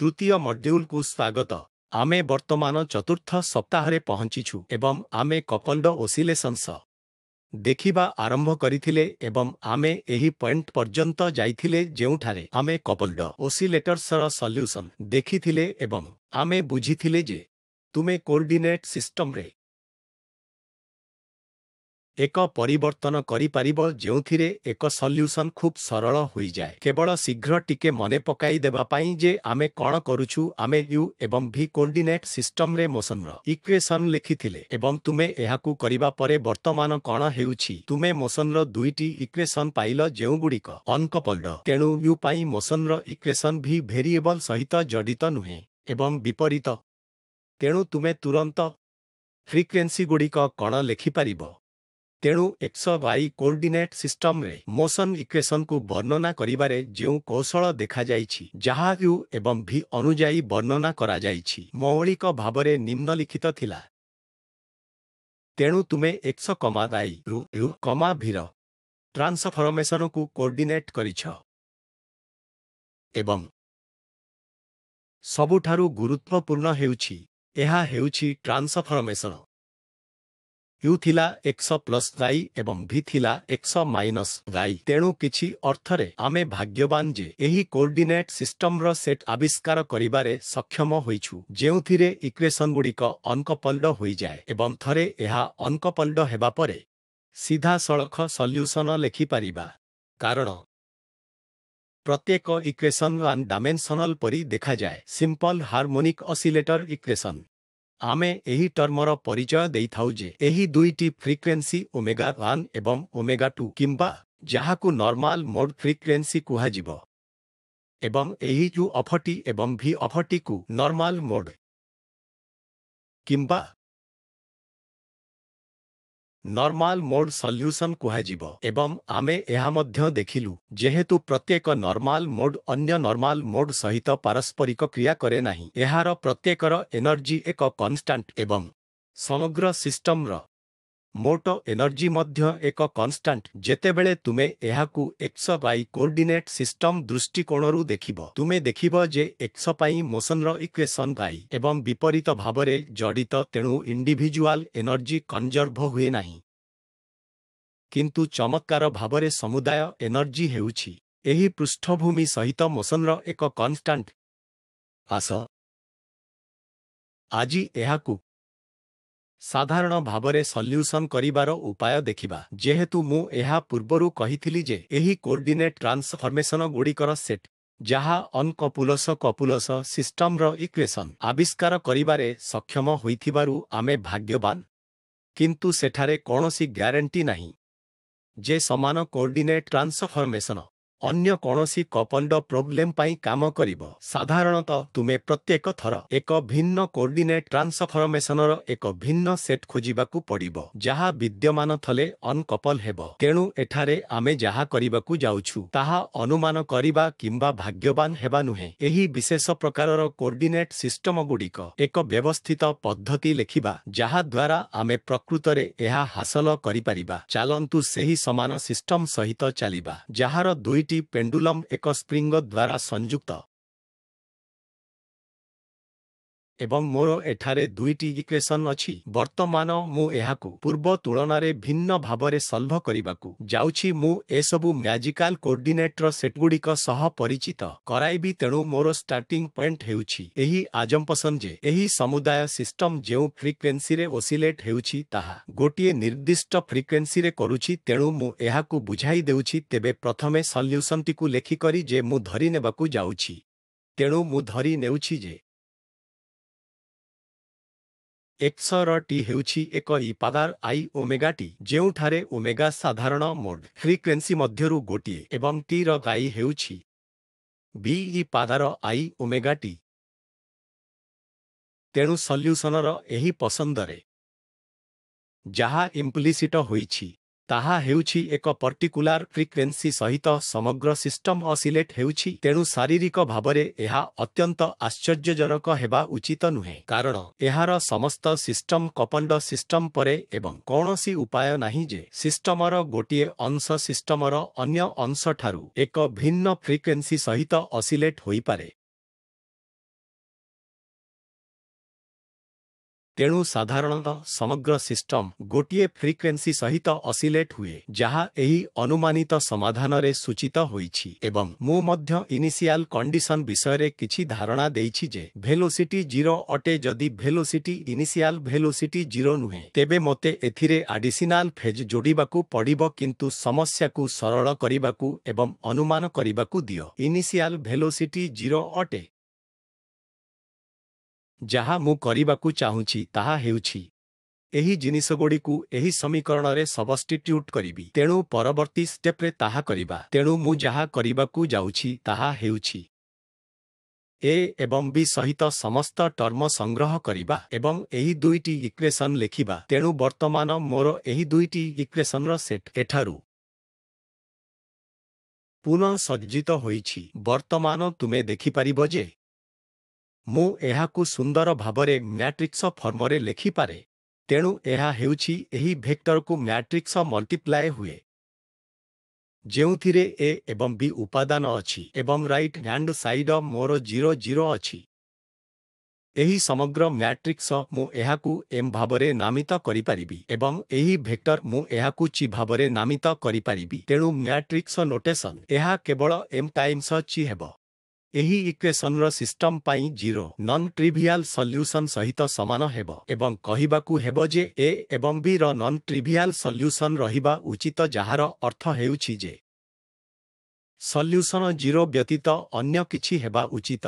ତୃତୀୟ ମଡ୍ୟୁଲକୁ ସ୍ୱାଗତ ଆମେ ବର୍ତ୍ତମାନ ଚତୁର୍ଥ ସପ୍ତାହରେ ପହଞ୍ଚିଛୁ ଏବଂ ଆମେ କପଣ୍ଡ ଓସିଲେସନ୍ସ ଦେଖିବା ଆରମ୍ଭ କରିଥିଲେ ଏବଂ ଆମେ ଏହି ପଏଣ୍ଟ ପର୍ଯ୍ୟନ୍ତ ଯାଇଥିଲେ ଯେଉଁଠାରେ ଆମେ କପଲ୍ଡ ଓସିଲେଟର୍ସର ସଲ୍ୟୁସନ୍ ଦେଖିଥିଲେ ଏବଂ ଆମେ ବୁଝିଥିଲେ ଯେ ତୁମେ କୋର୍ଡିନେଟ୍ ସିଷ୍ଟମ୍ରେ ଏକ ପରିବର୍ତ୍ତନ କରିପାରିବ ଯେଉଁଥିରେ ଏକ ସଲ୍ୟୁସନ୍ ଖୁବ୍ ସରଳ ହୋଇଯାଏ କେବଳ ଶୀଘ୍ର ଟିକେ ମନେ ପକାଇ ଦେବା ପାଇଁ ଯେ ଆମେ କ'ଣ କରୁଛୁ ଆମେ ୟୁ ଏବଂ ଭି କୋର୍ଡିନେଟ୍ ସିଷ୍ଟମରେ ମୋସନର ଇକ୍ୱେସନ୍ ଲେଖିଥିଲେ ଏବଂ ତୁମେ ଏହାକୁ କରିବା ପରେ ବର୍ତ୍ତମାନ କ'ଣ ହେଉଛି ତୁମେ ମୋସନର ଦୁଇଟି ଇକ୍ୱେସନ୍ ପାଇଲ ଯେଉଁଗୁଡ଼ିକ ଅନ୍କପଲ୍ଡ ତେଣୁ ୟୁ ପାଇଁ ମୋସନର ଇକ୍ୱେସନ୍ ଭି ଭେରିଏବଲ୍ ସହିତ ଜଡ଼ିତ ନୁହେଁ ଏବଂ ବିପରୀତ ତେଣୁ ତୁମେ ତୁରନ୍ତ ଫ୍ରିକ୍ୱେନ୍ସିଗୁଡ଼ିକ କ'ଣ ଲେଖିପାରିବ ତେଣୁ ଏକ୍ସ ୱାଇ କୋଅର୍ଡିନେଟ୍ ସିଷ୍ଟମରେ ମୋସନ ଇକ୍ୱେସନକୁ ବର୍ଣ୍ଣନା କରିବାରେ ଯେଉଁ କୌଶଳ ଦେଖାଯାଇଛି ଯାହା ୟୁ ଏବଂ ଭି ଅନୁଯାୟୀ ବର୍ଣ୍ଣନା କରାଯାଇଛି ମୌଳିକ ଭାବରେ ନିମ୍ନଲିଖିତ ଥିଲା ତେଣୁ ତୁମେ X comma Y U comma ଭିର ଟ୍ରାନ୍ସଫର୍ମେସନକୁ କୋଅର୍ଡିନେଟ୍ କରିଛ ଏବଂ ସବୁଠାରୁ ଗୁରୁତ୍ୱପୂର୍ଣ୍ଣ ହେଉଛି ଏହା ହେଉଛି ଟ୍ରାନ୍ସଫର୍ମେସନ ୟୁ ଥିଲା ଏକଶହ ପ୍ଲସ୍ ଗାଈ ଏବଂ ଭି ଥିଲା ଏକଶହ ମାଇନସ୍ ଗାଈ ତେଣୁ କିଛି ଅର୍ଥରେ ଆମେ ଭାଗ୍ୟବାନ ଯେ ଏହି କୋର୍ଡିନେଟ୍ ସିଷ୍ଟମର ସେଟ୍ ଆବିଷ୍କାର କରିବାରେ ସକ୍ଷମ ହୋଇଛୁ ଯେଉଁଥିରେ ଇକ୍ୱେସନ୍ଗୁଡ଼ିକ ଅଙ୍କପଲ୍ଡ ହୋଇଯାଏ ଏବଂ ଥରେ ଏହା ଅନ୍କପଲ୍ଡ ହେବା ପରେ ସିଧାସଳଖ ସଲ୍ୟୁସନ୍ ଲେଖିପାରିବା କାରଣ ପ୍ରତ୍ୟେକ ଇକ୍ୱେସନ୍ ୱାନ୍ ଡାଇମେନ୍ସନାଲ୍ ପରି ଦେଖାଯାଏ ସିମ୍ପଲ୍ ହାର୍ମୋନିକ୍ ଅସିଲେଟର୍ ଇକ୍ୱେସନ୍ ଆମେ ଏହି ଟର୍ମର ପରିଚୟ ଦେଇଥାଉ ଯେ ଏହି ଦୁଇଟି ଫ୍ରିକ୍ୱେନ୍ସି ଓମେଗା ୱାନ୍ ଏବଂ ଓମେଗା ଟୁ କିମ୍ବା ଯାହାକୁ ନର୍ମାଲ ମୋଡ୍ ଫ୍ରିକ୍ୱେନ୍ସି କୁହାଯିବ ଏବଂ ଏହି ୟୁ ଅଫଟି ଏବଂ ଭି ଅଫଟିକୁ ନର୍ମାଲ ମୋଡ୍ କିମ୍ବା नर्माल्ल मोड आमे सल्युसन कुे यहातु प्रत्येक नर्माल्ल मोड अन्य नर्माल्ल मोड सहित पारस्परिक क्रिया क्या यहाँ प्रत्येक र एनर्जी एक कन्टान्ट ए समग्र सिस्टम र ମୋଟ ଏନର୍ଜି ମଧ୍ୟ ଏକ କନଷ୍ଟାଣ୍ଟ ଯେତେବେଳେ ତୁମେ ଏହାକୁ ଏକ୍ସ ବାଇ କୋଅର୍ଡିନେଟ୍ ସିଷ୍ଟମ ଦୃଷ୍ଟିକୋଣରୁ ଦେଖିବ ତୁମେ ଦେଖିବ ଯେ ଏକ୍ସ ପାଇଁ ମୋସନର ଇକ୍ୱେସନ୍ ବାଇ ଏବଂ ବିପରୀତ ଭାବରେ ଜଡ଼ିତ ତେଣୁ ଇଣ୍ଡିଭିଜୁଆଲ ଏନର୍ଜି କନଜର୍ଭ ହୁଏ ନାହିଁ କିନ୍ତୁ ଚମତ୍କାର ଭାବରେ ସମୁଦାୟ ଏନର୍ଜି ହେଉଛି ଏହି ପୃଷ୍ଠଭୂମି ସହିତ ମୋସନର ଏକ କନଷ୍ଟାଣ୍ଟ ଆସ ଆଜି ଏହାକୁ ସାଧାରଣ ଭାବରେ ସଲ୍ୟୁସନ୍ କରିବାର ଉପାୟ ଦେଖିବା ଯେହେତୁ ମୁଁ ଏହା ପୂର୍ବରୁ କହିଥିଲି ଯେ ଏହି କୋର୍ଡିନେଟ୍ ଟ୍ରାନ୍ସଫର୍ମେସନ୍ ଗୁଡ଼ିକର ସେଟ୍ ଯାହା ଅନ୍କପୁଲସ କପୁଲସ ସିଷ୍ଟମ୍ର ଇକ୍ୱେସନ୍ ଆବିଷ୍କାର କରିବାରେ ସକ୍ଷମ ହୋଇଥିବାରୁ ଆମେ ଭାଗ୍ୟବାନ କିନ୍ତୁ ସେଠାରେ କୌଣସି ଗ୍ୟାରେଣ୍ଟି ନାହିଁ ଯେ ସମାନ କୋର୍ଡିନେଟ୍ ଟ୍ରାନ୍ସଫର୍ମେସନ୍ ଅନ୍ୟ କୌଣସି କପଣ୍ଡ ପ୍ରୋବ୍ଲେମ୍ ପାଇଁ କାମ କରିବ ସାଧାରଣତଃ ତୁମେ ପ୍ରତ୍ୟେକ ଥର ଏକ ଭିନ୍ନ କୋର୍ଡିନେଟ୍ ଟ୍ରାନ୍ସଫର୍ମେସନର ଏକ ଭିନ୍ନ ସେଟ୍ ଖୋଜିବାକୁ ପଡ଼ିବ ଯାହା ବିଦ୍ୟମାନ ଥଲେ ଅନ୍କପଲ୍ ହେବ ତେଣୁ ଏଠାରେ ଆମେ ଯାହା କରିବାକୁ ଯାଉଛୁ ତାହା ଅନୁମାନ କରିବା କିମ୍ବା ଭାଗ୍ୟବାନ ହେବା ନୁହେଁ ଏହି ବିଶେଷ ପ୍ରକାରର କୋର୍ଡିନେଟ୍ ସିଷ୍ଟମଗୁଡ଼ିକ ଏକ ବ୍ୟବସ୍ଥିତ ପଦ୍ଧତି ଲେଖିବା ଯାହାଦ୍ୱାରା ଆମେ ପ୍ରକୃତରେ ଏହା ହାସଲ କରିପାରିବା ଚାଲନ୍ତୁ ସେହି ସମାନ ସିଷ୍ଟମ ସହିତ ଚାଲିବା ଯାହାର ଦୁଇ ଦୁଇଟି ପେଣ୍ଡୁଲମ୍ ଏକ ସ୍ପ୍ରିଙ୍ଗ ଦ୍ୱାରା ସଂଯୁକ୍ତ ଏବଂ ମୋର ଏଠାରେ ଦୁଇଟି ଇକ୍ୱେସନ୍ ଅଛି ବର୍ତ୍ତମାନ ମୁଁ ଏହାକୁ ପୂର୍ବ ତୁଳନାରେ ଭିନ୍ନ ଭାବରେ ସଲ୍ଭ କରିବାକୁ ଯାଉଛି ମୁଁ ଏସବୁ ମ୍ୟାଜିକାଲ କୋର୍ଡିନେଟର ସେଟ୍ଗୁଡ଼ିକ ସହ ପରିଚିତ କରାଇବି ତେଣୁ ମୋର ଷ୍ଟାର୍ଟିଂ ପଏଣ୍ଟ ହେଉଛି ଏହି ଆଜମ୍ପସନ୍ ଯେ ଏହି ସମୁଦାୟ ସିଷ୍ଟମ୍ ଯେଉଁ ଫ୍ରିକ୍ୱେନ୍ସିରେ ଓସିଲେଟ୍ ହେଉଛି ତାହା ଗୋଟିଏ ନିର୍ଦ୍ଦିଷ୍ଟ ଫ୍ରିକ୍ୱେନ୍ସିରେ କରୁଛି ତେଣୁ ମୁଁ ଏହାକୁ ବୁଝାଇ ଦେଉଛି ତେବେ ପ୍ରଥମେ ସଲ୍ୟୁସନ୍ଟିକୁ ଲେଖିକରି ଯେ ମୁଁ ଧରିନେବାକୁ ଯାଉଛି ତେଣୁ ମୁଁ ଧରି ନେଉଛି ଯେ ଏକ୍ସର ଟି ହେଉଛି ଏକ ଇପାଦାର ଆଇ ଓମେଗା ଟି ଯେଉଁଠାରେ ଓମେଗା ସାଧାରଣ ମୋଡ୍ ଫ୍ରିକ୍ୱେନ୍ସି ମଧ୍ୟରୁ ଗୋଟିଏ ଏବଂ ଟିର ଗାଇ ହେଉଛି ବି ଇପାଦାର ଆଇ ଓମେଗା ଟି ତେଣୁ ସଲ୍ୟୁସନର ଏହି ପସନ୍ଦରେ ଯାହା ଇମ୍ପ୍ଲିସିଟ ହୋଇଛି ତାହା ହେଉଛି ଏକ ପର୍ଟିକୁଲାର ଫ୍ରିକ୍ୱେନ୍ସି ସହିତ ସମଗ୍ର ସିଷ୍ଟମ ଅସିଲେଟ୍ ହେଉଛି ତେଣୁ ଶାରୀରିକ ଭାବରେ ଏହା ଅତ୍ୟନ୍ତ ଆଶ୍ଚର୍ଯ୍ୟଜନକ ହେବା ଉଚିତ ନୁହେଁ କାରଣ ଏହାର ସମସ୍ତ ସିଷ୍ଟମ୍ କପଣ୍ଡ ସିଷ୍ଟମ୍ ପରେ ଏବଂ କୌଣସି ଉପାୟ ନାହିଁ ଯେ ସିଷ୍ଟମର ଗୋଟିଏ ଅଂଶ ସିଷ୍ଟମର ଅନ୍ୟ ଅଂଶଠାରୁ ଏକ ଭିନ୍ନ ଫ୍ରିକ୍ୱେନ୍ସି ସହିତ ଅସିଲେଟ୍ ହୋଇପାରେ ତେଣୁ ସାଧାରଣତଃ ସମଗ୍ର ସିଷ୍ଟମ ଗୋଟିଏ ଫ୍ରିକ୍ୱେନ୍ସି ସହିତ ଅସିଲେଟ୍ ହୁଏ ଯାହା ଏହି ଅନୁମାନିତ ସମାଧାନରେ ସୂଚିତ ହୋଇଛି ଏବଂ ମୁଁ ମଧ୍ୟ ଇନିସିଆଲ କଣ୍ଡିସନ ବିଷୟରେ କିଛି ଧାରଣା ଦେଇଛି ଯେ ଭେଲୋସିଟି ଜିରୋ ଅଟେ ଯଦି ଭେଲୋସିଟି ଇନିସିଆଲ ଭେଲୋସିଟି ଜିରୋ ନୁହେଁ ତେବେ ମୋତେ ଏଥିରେ ଆଡିସିନାଲ ଫେଜ୍ ଯୋଡ଼ିବାକୁ ପଡ଼ିବ କିନ୍ତୁ ସମସ୍ୟାକୁ ସରଳ କରିବାକୁ ଏବଂ ଅନୁମାନ କରିବାକୁ ଦିଅ ଇନିସିଆଲ ଭେଲୋସିଟି ଜିରୋ ଅଟେ ଯାହା ମୁଁ କରିବାକୁ ଚାହୁଁଛି ତାହା ହେଉଛି ଏହି ଜିନିଷଗୁଡ଼ିକୁ ଏହି ସମୀକରଣରେ ସବଷ୍ଟିଟ୍ୟୁଟ୍ କରିବି ତେଣୁ ପରବର୍ତ୍ତୀ ଷ୍ଟେପ୍ରେ ତାହା କରିବା ତେଣୁ ମୁଁ ଯାହା କରିବାକୁ ଯାଉଛି ତାହା ହେଉଛି ଏ ଏବଂ ବି ସହିତ ସମସ୍ତ ଟର୍ମ ସଂଗ୍ରହ କରିବା ଏବଂ ଏହି ଦୁଇଟି ଇକ୍ୱେସନ୍ ଲେଖିବା ତେଣୁ ବର୍ତ୍ତମାନ ମୋର ଏହି ଦୁଇଟି ଇକ୍ୱେସନ୍ର ସେଟ୍ ଏଠାରୁ ପୁନଃସଜ୍ଜିତ ହୋଇଛି ବର୍ତ୍ତମାନ ତୁମେ ଦେଖିପାରିବ ଯେ ମୁଁ ଏହାକୁ ସୁନ୍ଦର ଭାବରେ ମ୍ୟାଟ୍ରିକ୍ସ ଫର୍ମରେ ଲେଖିପାରେ ତେଣୁ ଏହା ହେଉଛି ଏହି ଭେକ୍ଟରକୁ ମ୍ୟାଟ୍ରିକ୍ସ ମଲ୍ଟିପ୍ଲାଏ ହୁଏ ଯେଉଁଥିରେ ଏ ଏବଂ ବି ଉପାଦାନ ଅଛି ଏବଂ ରାଇଟ୍ ହ୍ୟାଣ୍ଡ ସାଇଡ୍ ମୋର ଜିରୋ ଜିରୋ ଅଛି ଏହି ସମଗ୍ର ମ୍ୟାଟ୍ରିକ୍ସ ମୁଁ ଏହାକୁ ଏମ୍ ଭାବରେ ନାମିତ କରିପାରିବି ଏବଂ ଏହି ଭେକ୍ଟର ମୁଁ ଏହାକୁ ଚି ଭାବରେ ନାମିତ କରିପାରିବି ତେଣୁ ମ୍ୟାଟ୍ରିକ୍ସ ନୋଟେସନ୍ ଏହା କେବଳ ଏମ୍ ଟାଇମ୍ସ ଚି ହେବ ଏହି ଇକ୍ୱେସନ୍ର ସିଷ୍ଟମ୍ ପାଇଁ ଜିରୋ ନନ୍ ଟ୍ରିଭିଆଲ୍ ସଲ୍ୟୁସନ୍ ସହିତ ସମାନ ହେବ ଏବଂ କହିବାକୁ ହେବ ଯେ ଏ ଏବଂ ବିର ନନ୍ ଟ୍ରିଭିଆଲ୍ ସଲ୍ୟୁସନ୍ ରହିବା ଉଚିତ ଯାହାର ଅର୍ଥ ହେଉଛି ଯେ ସଲ୍ୟୁସନ୍ ଜିରୋ ବ୍ୟତୀତ ଅନ୍ୟ କିଛି ହେବା ଉଚିତ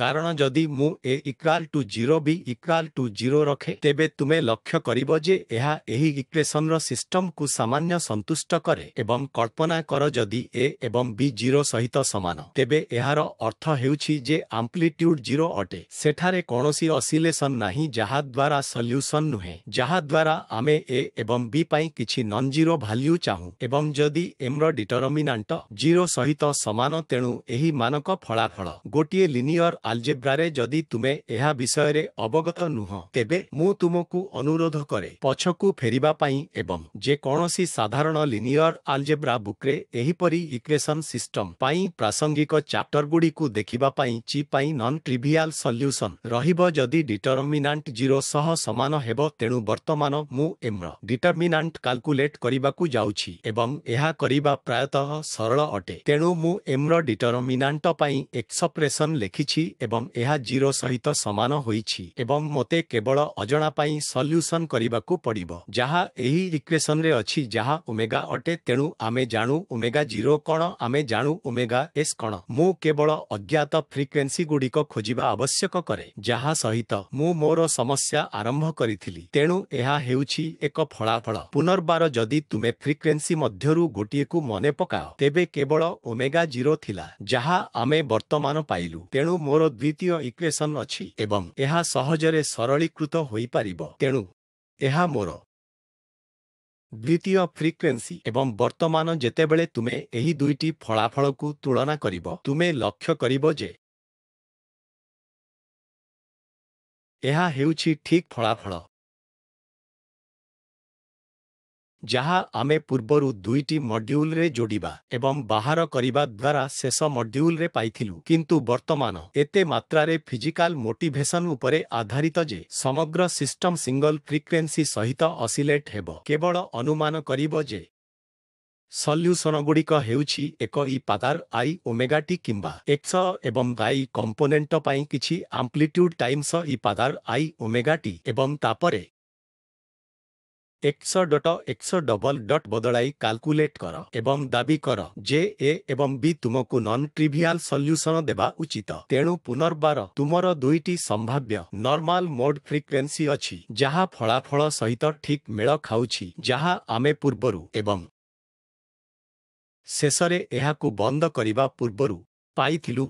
କାରଣ ଯଦି ମୁଁ A equal to zero B equal to zero ରଖେ ତେବେ ତୁମେ ଲକ୍ଷ୍ୟ କରିବ ଯେ ଏହା ଏହି ଇକ୍ୱେସନ୍ର ସିଷ୍ଟମ୍କୁ ସାମାନ୍ୟ ସନ୍ତୁଷ୍ଟ କରେ ଏବଂ କଳ୍ପନା କର ଯଦି ଏ ଏବଂ ବି ଜିରୋ ସହିତ ସମାନ ତେବେ ଏହାର ଅର୍ଥ ହେଉଛି ଯେ ଆମ୍ପ୍ଲିଟ୍ୟୁଡ୍ ଜିରୋ ଅଟେ ସେଠାରେ କୌଣସି ଅସିଲେସନ୍ ନାହିଁ ଯାହାଦ୍ୱାରା ସଲ୍ୟୁସନ୍ ନୁହେଁ ଯାହାଦ୍ୱାରା ଆମେ ଏ ଏବଂ ବି ପାଇଁ କିଛି ନନ୍ ଜିରୋ ଭାଲ୍ୟୁ ଚାହୁଁ ଏବଂ ଯଦି ଏମ୍ର ଡିଟରମିନାଣ୍ଟ ଜିରୋ ସହିତ ସମାନ ତେଣୁ ଏହି ମାନକ ଫଳାଫଳ ଗୋଟିଏ ଲିନିୟର ଆଲଜେବ୍ରାରେ ଯଦି ତୁମେ ଏହା ବିଷୟରେ ଅବଗତ ନୁହଁ ତେବେ ମୁଁ ତୁମକୁ ଅନୁରୋଧ କରେ ପଛକୁ ଫେରିବା ପାଇଁ ଏବଂ ଯେକୌଣସି ସାଧାରଣ ଲିନିୟର ଆଲଜେବ୍ରା ବୁକ୍ରେ ଏହିପରି ଇକ୍ୱେସନ୍ ସିଷ୍ଟମ୍ ପାଇଁ ପ୍ରାସଙ୍ଗିକ ଚାପ୍ଟରଗୁଡ଼ିକୁ ଦେଖିବା ପାଇଁ ଚି ପାଇଁ ନନ୍ ଟ୍ରିଭିଆଲ୍ ସଲ୍ୟୁସନ୍ ରହିବ ଯଦି ଡିଟରମିନାଣ୍ଟ ଜିରୋ ସହ ସମାନ ହେବ ତେଣୁ ବର୍ତ୍ତମାନ ମୁଁ ଏମ୍ର ଡିଟରମିନାଣ୍ଟ କାଲକୁଲେଟ୍ କରିବାକୁ ଯାଉଛି ଏବଂ ଏହା କରିବା ପ୍ରାୟତଃ ସରଳ ଅଟେ ତେଣୁ ମୁଁ ଏମ୍ର ଡିଟରମିନାଣ୍ଟ ପାଇଁ ଏକ୍ସପ୍ରେସନ୍ ଲେଖିଛି ଏବଂ ଏହା ଜିରୋ ସହିତ ସମାନ ହୋଇଛି ଏବଂ ମୋତେ କେବଳ ଅଜଣା ପାଇଁ ସଲ୍ୟୁସନ୍ କରିବାକୁ ପଡ଼ିବ ଯାହା ଏହି ଇକ୍ୱେସନରେ ଅଛି ଯାହା ଓମେଗା ଅଟେ ତେଣୁ ଆମେ ଜାଣୁ ଓମେଗା ଜିରୋ କ'ଣ ଆମେ ଜାଣୁ ଓମେଗା ଏସ୍ କ'ଣ ମୁଁ କେବଳ ଅଜ୍ଞାତ ଫ୍ରିକ୍ୱେନ୍ସିଗୁଡ଼ିକ ଖୋଜିବା ଆବଶ୍ୟକ କରେ ଯାହା ସହିତ ମୁଁ ମୋର ସମସ୍ୟା ଆରମ୍ଭ କରିଥିଲି ତେଣୁ ଏହା ହେଉଛି ଏକ ଫଳାଫଳ ପୁନର୍ବାର ଯଦି ତୁମେ ଫ୍ରିକ୍ୱେନ୍ସି ମଧ୍ୟରୁ ଗୋଟିଏକୁ ମନେ ପକାଅ ତେବେ କେବଳ ଓମେଗା ଜିରୋ ଥିଲା ଯାହା ଆମେ ବର୍ତ୍ତମାନ ପାଇଲୁ ତେଣୁ ମୋର ଦ୍ୱିତୀୟ ଇକ୍ୱେସନ୍ ଅଛି ଏବଂ ଏହା ସହଜରେ ସରଳୀକୃତ ହୋଇପାରିବ ତେଣୁ ଏହା ମୋର ଦ୍ୱିତୀୟ ଫ୍ରିକ୍ୱେନ୍ସି ଏବଂ ବର୍ତ୍ତମାନ ଯେତେବେଳେ ତୁମେ ଏହି ଦୁଇଟି ଫଳାଫଳକୁ ତୁଳନା କରିବ ତୁମେ ଲକ୍ଷ୍ୟ କରିବ ଯେ ଏହା ହେଉଛି ଠିକ୍ ଫଳାଫଳ ଯାହା ଆମେ ପୂର୍ବରୁ ଦୁଇଟି ମଡ୍ୟୁଲରେ ଯୋଡ଼ିବା ଏବଂ ବାହାର କରିବା ଦ୍ୱାରା ଶେଷ ମଡ୍ୟୁଲରେ ପାଇଥିଲୁ କିନ୍ତୁ ବର୍ତ୍ତମାନ ଏତେ ମାତ୍ରାରେ ଫିଜିକାଲ ମୋଟିଭେସନ୍ ଉପରେ ଆଧାରିତ ଯେ ସମଗ୍ର ସିଷ୍ଟମ୍ ସିଙ୍ଗଲ ଫ୍ରିକ୍ୱେନ୍ସି ସହିତ ଅସିଲେଟ୍ ହେବ କେବଳ ଅନୁମାନ କରିବ ଯେ ସଲ୍ୟୁସନଗୁଡ଼ିକ ହେଉଛି ଏକ ଇ ପାଦାର ଆଇ ଓମେଗାଟି କିମ୍ବା ଏକ୍ସ ଏବଂ ଆଇ କମ୍ପୋନେଣ୍ଟ ପାଇଁ କିଛି ଆମ୍ପ୍ଲିଟ୍ୟୁଡ୍ ଟାଇମ୍ସ ଇ ପାଦାର ଆଇ ଓମେଗାଟି ଏବଂ ତାପରେ X dot X double dot ବଦଳାଇ କାଲକୁଲେଟ୍ କର ଏବଂ ଦାବି କର ଯେ ଏ ଏବଂ ବି ତୁମକୁ ନନ୍ ଟ୍ରିଭିଆଲ୍ ସଲ୍ୟୁସନ୍ ଦେବା ଉଚିତ ତେଣୁ ପୁନର୍ବାର ତୁମର ଦୁଇଟି ସମ୍ଭାବ୍ୟ ନର୍ମାଲ୍ ମୋଡ୍ ଫ୍ରିକ୍ୱେନ୍ସି ଅଛି ଯାହା ଫଳାଫଳ ସହିତ ଠିକ୍ ମେଳ ଖାଉଛି ଯାହା ଆମେ ପୂର୍ବରୁ ଏବଂ ଶେଷରେ ଏହାକୁ ବନ୍ଦ କରିବା ପୂର୍ବରୁ ପାଇଥିଲୁ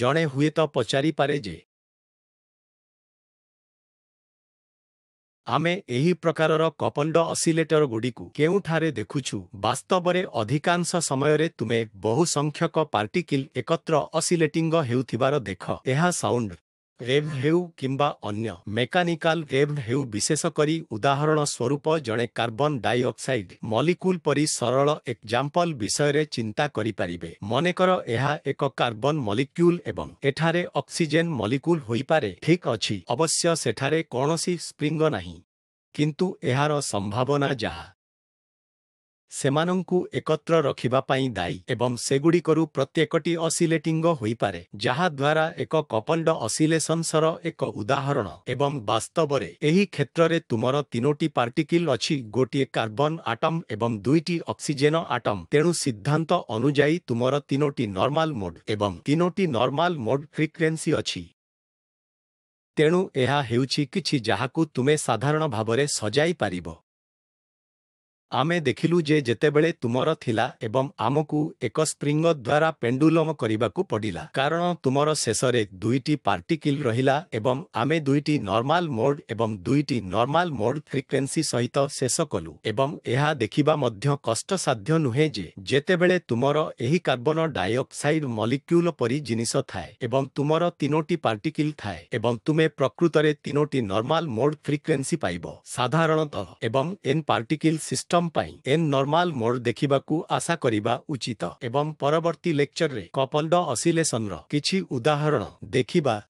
ଜଣେ ହୁଏତ ପଚାରିପାରେ ଯେ ଆମେ ଏହି ପ୍ରକାରର କପଣ୍ଡ ଅସିଲେଟରଗୁଡ଼ିକୁ କେଉଁଠାରେ ଦେଖୁଛୁ ବାସ୍ତବରେ ଅଧିକାଂଶ ସମୟରେ ତୁମେ ବହୁସଂଖ୍ୟକ ପାର୍ଟିକିଲ୍ ଏକତ୍ର ଅସିଲେଟିଙ୍ଗ ହେଉଥିବାର ଦେଖ ଏହା ସାଉଣ୍ଡ ରେଭ୍ ହେଉ କିମ୍ବା ଅନ୍ୟ ମେକାନିକାଲ ରେଭ୍ ହେଉ ବିଶେଷ କରି ଉଦାହରଣ ସ୍ୱରୂପ ଜଣେ କାର୍ବନ ଡାଇଅକ୍ସାଇଡ୍ ମଲିକୁଲ ପରି ସରଳ ଏକ୍ଜାମ୍ପଲ ବିଷୟରେ ଚିନ୍ତା କରିପାରିବେ ମନେକର ଏହା ଏକ କାର୍ବନ ମଲିକ୍ୟୁଲ ଏବଂ ଏଠାରେ ଅକ୍ସିଜେନ୍ ମଲିକୁଲ ହୋଇପାରେ ଠିକ୍ ଅଛି ଅବଶ୍ୟ ସେଠାରେ କୌଣସି ସ୍ପ୍ରିଙ୍ଗ ନାହିଁ କିନ୍ତୁ ଏହାର ସମ୍ଭାବନା ଯାହା ସେମାନଙ୍କୁ ଏକତ୍ର ରଖିବା ପାଇଁ ଦାୟୀ ଏବଂ ସେଗୁଡ଼ିକରୁ ପ୍ରତ୍ୟେକଟି ଅସିଲେଟିଙ୍ଗ ହୋଇପାରେ ଯାହାଦ୍ୱାରା ଏକ କପଲ୍ଡ ଅସିଲେସନ୍ସର ଏକ ଉଦାହରଣ ଏବଂ ବାସ୍ତବରେ ଏହି କ୍ଷେତ୍ରରେ ତୁମର ତିନୋଟି ପାର୍ଟିକିଲ୍ ଅଛି ଗୋଟିଏ କାର୍ବନ୍ ଆଟମ୍ ଏବଂ ଦୁଇଟି ଅକ୍ସିଜେନ୍ ଆଟମ୍ ତେଣୁ ସିଦ୍ଧାନ୍ତ ଅନୁଯାୟୀ ତୁମର ତିନୋଟି ନର୍ମାଲ୍ ମୋଡ୍ ଏବଂ ତିନୋଟି ନର୍ମାଲ୍ ମୋଡ୍ ଫ୍ରିକ୍ୱେନ୍ସି ଅଛି ତେଣୁ ଏହା ହେଉଛି କିଛି ଯାହାକୁ ତୁମେ ସାଧାରଣ ଭାବରେ ସଜାଇ ପାରିବ ଆମେ ଦେଖିଲୁ ଯେ ଯେତେବେଳେ ତୁମର ଥିଲା ଏବଂ ଆମକୁ ଏକ ସ୍ପ୍ରିଙ୍ଗ ଦ୍ୱାରା ପେଣ୍ଡୁଲମ କରିବାକୁ ପଡ଼ିଲା କାରଣ ତୁମର ଶେଷରେ ଦୁଇଟି ପାର୍ଟିକିଲ୍ ରହିଲା ଏବଂ ଆମେ ଦୁଇଟି ନର୍ମାଲ ମୋଡ୍ ଏବଂ ଦୁଇଟି ନର୍ମାଲ ମୋଡ୍ ଫ୍ରିକ୍ୱେନ୍ସି ସହିତ ଶେଷ କଲୁ ଏବଂ ଏହା ଦେଖିବା ମଧ୍ୟ କଷ୍ଟସାଧ୍ୟ ନୁହେଁ ଯେ ଯେତେବେଳେ ତୁମର ଏହି କାର୍ବନ ଡାଇଅକ୍ସାଇଡ୍ ମଲିକ୍ୟୁଲ ପରି ଜିନିଷ ଥାଏ ଏବଂ ତୁମର ତିନୋଟି ପାର୍ଟିକିଲ୍ ଥାଏ ଏବଂ ତୁମେ ପ୍ରକୃତରେ ତିନୋଟି ନର୍ମାଲ ମୋଡ୍ ଫ୍ରିକ୍ୱେନ୍ସି ପାଇବ ସାଧାରଣତଃ ଏବଂ ଏନ୍ ପାର୍ଟିକିଲ୍ ସିଷ୍ଟମ କମ୍ ପାଇଁ ଏନ୍ ନର୍ମାଲ ମୋଡ୍ ଦେଖିବାକୁ ଆଶା କରିବା ଉଚିତ ଏବଂ ପରବର୍ତ୍ତୀ ଲେକ୍ଚରରେ କପଲ୍ଡ ଅସିଲେସନର କିଛି ଉଦାହରଣ ଦେଖିବା